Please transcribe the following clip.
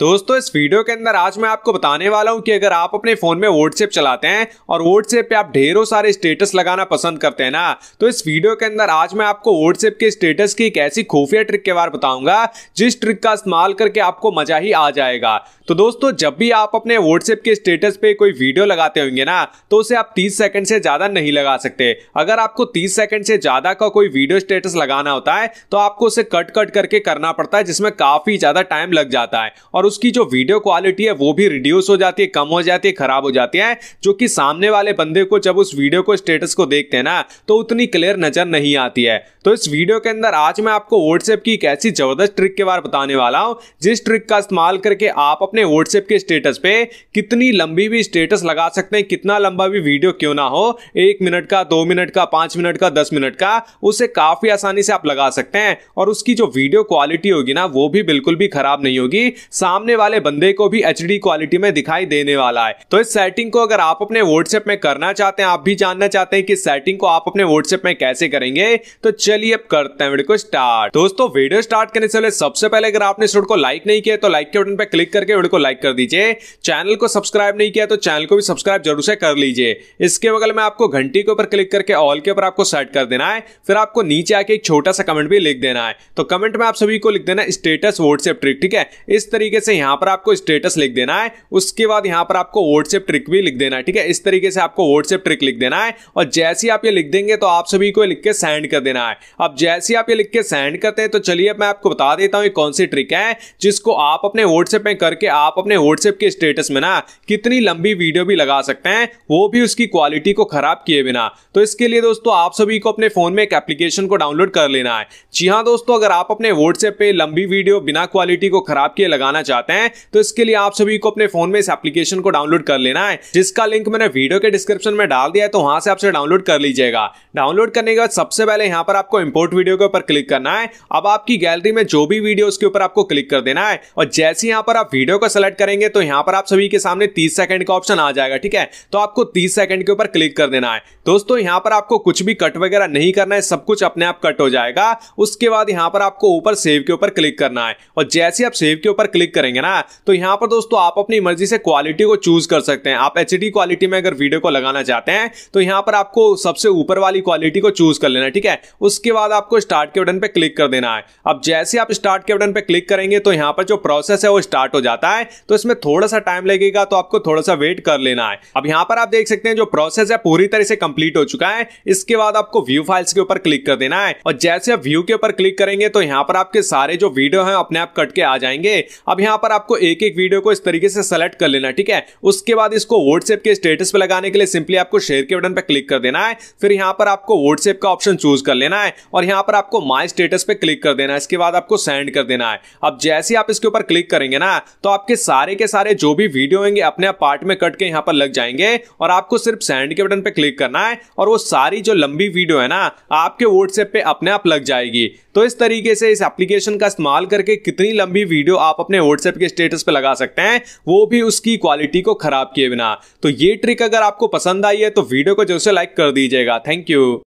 दोस्तों इस वीडियो के अंदर आज मैं आपको बताने वाला हूं कि अगर आप अपने फोन में व्हाट्सएप चलाते हैं और व्हाट्सएप पे आप ढेरों सारे स्टेटस लगाना पसंद करते हैं ना तो इस वीडियो के अंदर आज मैं आपको व्हाट्सएप के स्टेटस की एक ऐसी खुफिया ट्रिक के बारे में बताऊंगा जिस ट्रिक का इस्तेमाल करके आपको मजा ही आ जाएगा तो दोस्तों जब भी आप अपने व्हाट्सएप के स्टेटस पे कोई वीडियो लगाते होंगे ना तो उसे आप तीस सेकंड से ज्यादा नहीं लगा सकते अगर आपको तीस सेकंड से ज्यादा का कोई वीडियो स्टेटस लगाना होता है तो आपको उसे कट कट करके करना पड़ता है जिसमें काफी ज्यादा टाइम लग जाता है और और उसकी जो वीडियो क्वालिटी है वो भी रिड्यूस हो जाती है कम हो जाती है खराब हो जाती है जो कि सामने वाले बंदे को जब उस वीडियो को स्टेटस को देखते हैं ना तो उतनी क्लियर नजर नहीं आती है तो इस वीडियो के अंदर आज मैं आपको व्हाट्सएप की एक ऐसी जबरदस्त ट्रिक के बारे में बताने वाला हूँ जिस ट्रिक का इस्तेमाल करके आप अपने व्हाट्सएप के स्टेटस पे कितनी लंबी भी स्टेटस लगा सकते हैं कितना लंबा भी वीडियो क्यों ना हो एक मिनट का दो मिनट का पांच मिनट का दस मिनट का उसे काफी आसानी से आप लगा सकते हैं और उसकी जो वीडियो क्वालिटी होगी ना वो भी बिल्कुल भी खराब नहीं होगी साथ सामने वाले बंदे को भी एच क्वालिटी में दिखाई देने वाला है तो इस सेटिंग को अगर आप अपने व्हाट्सएप में करना चाहते हैं आप भी जानना चाहते हैं कि सेटिंग को आप अपने व्हाट्सएप में कैसे करेंगे तो चलिए अब करते हैं वीडियो को स्टार्ट दोस्तों वीडियो स्टार्ट करने से पहले सबसे पहले अगर आपने इस को लाइक नहीं किया तो लाइक के बटन पर क्लिक करके वीडियो को लाइक कर दीजिए चैनल को सब्सक्राइब नहीं किया तो चैनल को भी सब्सक्राइब जरूर से कर लीजिए इसके बगल में आपको घंटी के ऊपर क्लिक करके ऑल के ऊपर आपको सेट कर देना है फिर आपको नीचे आके एक छोटा सा कमेंट भी लिख देना है तो कमेंट में आप सभी को लिख देना स्टेटस व्हाट्सएप ट्रिक ठीक है इस तरीके से यहाँ पर आपको स्टेटस लिख देना है उसके बाद यहाँ पर आपको व्हाट्सएप ट्रिक भी लिख देना है ठीक है इस तरीके से आपको व्हाट्सएप ट्रिक लिख देना है और जैसे ही आप ये लिख देंगे तो आप सभी को लिख के सेंड कर देना है अब जैसे ही आप ये लिख के सेंड करते हैं तो चलिए मैं आपको बता देता हूँ कौन सी ट्रिक है जिसको आप अपने व्हाट्सएप में करके आप अपने व्हाट्सएप के स्टेटस में ना कितनी लंबी वीडियो भी लगा सकते हैं वो भी उसकी क्वालिटी को खराब किए बिना तो इसके लिए दोस्तों आप सभी को अपने फोन में एक एप्लीकेशन को डाउनलोड कर लेना है जी हाँ दोस्तों अगर आप अपने व्हाट्सएप पे लंबी वीडियो बिना क्वालिटी को खराब किए लगाना चाहते हैं तो इसके लिए आप सभी को अपने फोन में इस एप्लीकेशन को डाउनलोड कर लेना है जिसका लिंक मैंने वीडियो के डिस्क्रिप्शन में डाल दिया है तो वहां से आपसे डाउनलोड कर लीजिएगा डाउनलोड करने के बाद सबसे पहले यहाँ पर आपको इम्पोर्ट वीडियो के ऊपर क्लिक करना है अब आपकी गैलरी में जो भी वीडियो उसके ऊपर आपको क्लिक कर देना है और जैसे यहाँ पर आप वीडियो को सिलेक्ट करेंगे तो यहाँ पर आप सभी के सामने तीस सेकंड का ऑप्शन आ जाएगा ठीक है तो आपको तीस सेकंड के ऊपर क्लिक कर देना है दोस्तों यहाँ पर आपको कुछ भी कट वगैरह नहीं करना है सब कुछ अपने आप कट हो जाएगा उसके बाद यहाँ पर आपको ऊपर सेव के ऊपर क्लिक करना है और जैसे आप सेव के ऊपर क्लिक करें करेंगे ना तो यहाँ पर दोस्तों आप अपनी मर्जी से क्वालिटी को चूज कर सकते हैं आप एच क्वालिटी में अगर वीडियो को लगाना चाहते हैं तो यहाँ पर आपको सबसे ऊपर वाली क्वालिटी को चूज कर लेना ठीक है उसके बाद आपको स्टार्ट के बटन पर क्लिक कर देना है अब जैसे आप स्टार्ट के बटन पर क्लिक करेंगे तो यहाँ पर जो प्रोसेस है वो स्टार्ट हो जाता है तो इसमें थोड़ा सा टाइम लगेगा तो आपको थोड़ा सा वेट कर लेना है अब यहाँ पर आप देख सकते हैं जो प्रोसेस है पूरी तरह से कंप्लीट हो चुका है इसके बाद आपको व्यू फाइल्स के ऊपर क्लिक कर देना है और जैसे आप व्यू के ऊपर क्लिक करेंगे तो यहाँ पर आपके सारे जो वीडियो हैं अपने आप कट के आ जाएंगे अब यहाँ यहाँ पर आपको एक एक वीडियो को इस तरीके से सेलेक्ट कर लेना ठीक है उसके बाद इसको व्हाट्सएप के स्टेटस पे लगाने के लिए सिंपली आपको शेयर के बटन पर क्लिक कर देना है फिर यहाँ पर आपको व्हाट्सएप का ऑप्शन चूज कर लेना है और यहाँ पर आपको माई स्टेटस पे क्लिक कर देना है इसके बाद आपको सेंड कर देना है अब जैसे ही आप इसके ऊपर क्लिक करेंगे ना तो आपके सारे के सारे जो भी वीडियो होंगे अपने आप पार्ट में कट के यहाँ पर लग जाएंगे और आपको सिर्फ सेंड के बटन पर क्लिक करना है और वो सारी जो लंबी वीडियो है ना आपके व्हाट्सएप पे अपने आप लग जाएगी तो इस तरीके से इस एप्लीकेशन का इस्तेमाल करके कितनी लंबी वीडियो आप अपने व्हाट्सएप व्हाट्सएप के स्टेटस पे लगा सकते हैं वो भी उसकी क्वालिटी को खराब किए बिना तो ये ट्रिक अगर आपको पसंद आई है तो वीडियो को जरूर से लाइक कर दीजिएगा थैंक यू